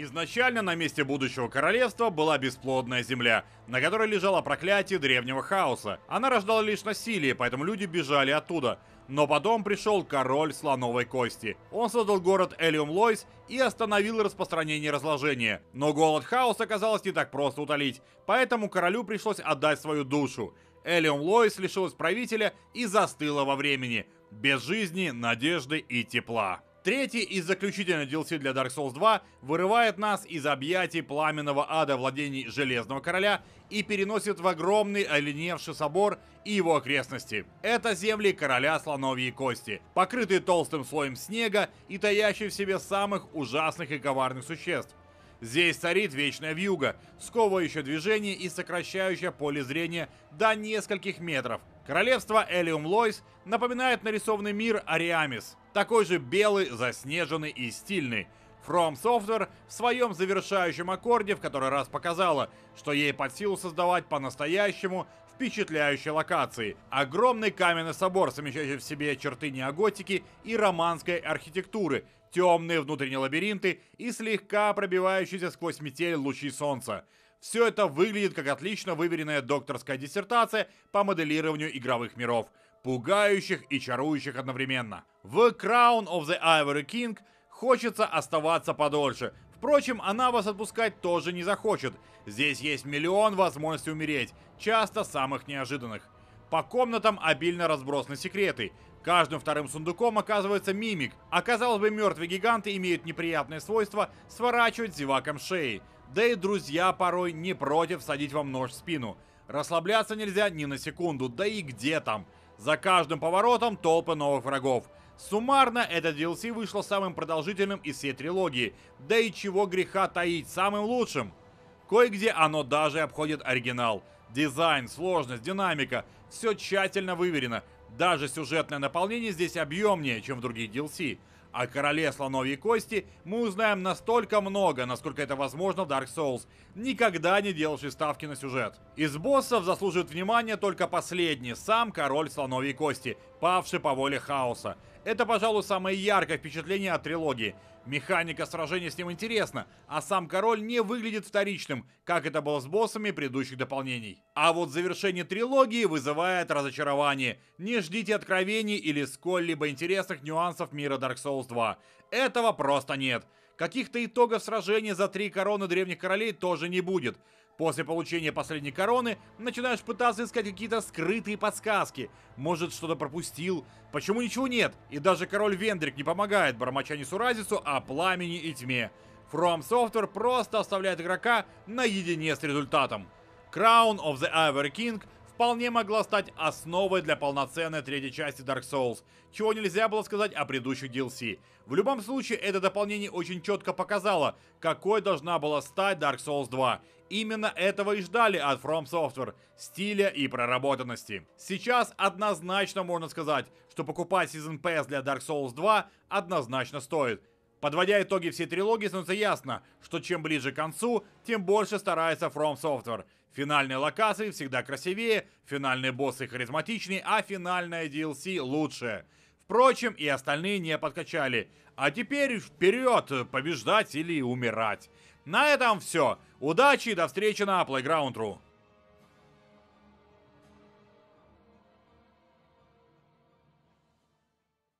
Изначально на месте будущего королевства была бесплодная земля, на которой лежало проклятие древнего хаоса. Она рождала лишь насилие, поэтому люди бежали оттуда. Но потом пришел король слоновой кости. Он создал город Элиум Лойс и остановил распространение разложения. Но голод хаоса оказалось не так просто утолить, поэтому королю пришлось отдать свою душу. Элиум Лойс лишилась правителя и застыла во времени, без жизни, надежды и тепла. Третий и заключительный DLC для Dark Souls 2 вырывает нас из объятий пламенного ада владений Железного Короля и переносит в огромный оленевший собор и его окрестности. Это земли короля слоновьей кости, покрытые толстым слоем снега и таящие в себе самых ужасных и коварных существ. Здесь царит вечная вьюга, сковывающая движение и сокращающая поле зрения до нескольких метров. Королевство Элиум Лойс напоминает нарисованный мир Ариамис, такой же белый, заснеженный и стильный. From Software в своем завершающем аккорде в который раз показала, что ей под силу создавать по-настоящему впечатляющие локации. Огромный каменный собор, совмещающий в себе черты неоготики и романской архитектуры, темные внутренние лабиринты и слегка пробивающиеся сквозь метель лучи солнца. Все это выглядит как отлично выверенная докторская диссертация по моделированию игровых миров – пугающих и чарующих одновременно. В Crown of the Ivory King хочется оставаться подольше. Впрочем, она вас отпускать тоже не захочет. Здесь есть миллион возможностей умереть, часто самых неожиданных. По комнатам обильно разбросаны секреты. Каждым вторым сундуком оказывается мимик, а казалось бы мертвые гиганты имеют неприятное свойство сворачивать зеваком шеи. Да и друзья порой не против садить вам нож в спину. Расслабляться нельзя ни на секунду, да и где там. За каждым поворотом толпы новых врагов. Суммарно, этот DLC вышло самым продолжительным из всей трилогии, да и чего греха таить, самым лучшим. Кое-где оно даже обходит оригинал. Дизайн, сложность, динамика – все тщательно выверено. Даже сюжетное наполнение здесь объемнее, чем в других DLC. О короле слоновьей кости мы узнаем настолько много, насколько это возможно в Dark Souls, никогда не делавший ставки на сюжет. Из боссов заслуживает внимания только последний, сам король слоновьей кости, павший по воле хаоса. Это, пожалуй, самое яркое впечатление от трилогии. Механика сражения с ним интересна, а сам король не выглядит вторичным, как это было с боссами предыдущих дополнений. А вот завершение трилогии вызывает разочарование. Не ждите откровений или сколь-либо интересных нюансов мира Dark Souls 2. Этого просто нет. Каких-то итогов сражения за три короны древних королей тоже не будет. После получения последней короны начинаешь пытаться искать какие-то скрытые подсказки. Может, что-то пропустил? Почему ничего нет? И даже король Вендрик не помогает бормоча несуразицу о а пламени и тьме. From Software просто оставляет игрока наедине с результатом. Crown of the Ivory King вполне могла стать основой для полноценной третьей части Dark Souls, чего нельзя было сказать о предыдущих DLC. В любом случае, это дополнение очень четко показало, какой должна была стать Dark Souls 2. Именно этого и ждали от From Software – стиля и проработанности. Сейчас однозначно можно сказать, что покупать Season Pass для Dark Souls 2 однозначно стоит – Подводя итоги всей трилогии, становится ясно, что чем ближе к концу, тем больше старается From Software. Финальные локации всегда красивее, финальные боссы харизматичнее, а финальная DLC лучше. Впрочем, и остальные не подкачали. А теперь вперед, побеждать или умирать. На этом все. Удачи и до встречи на Playground.ru.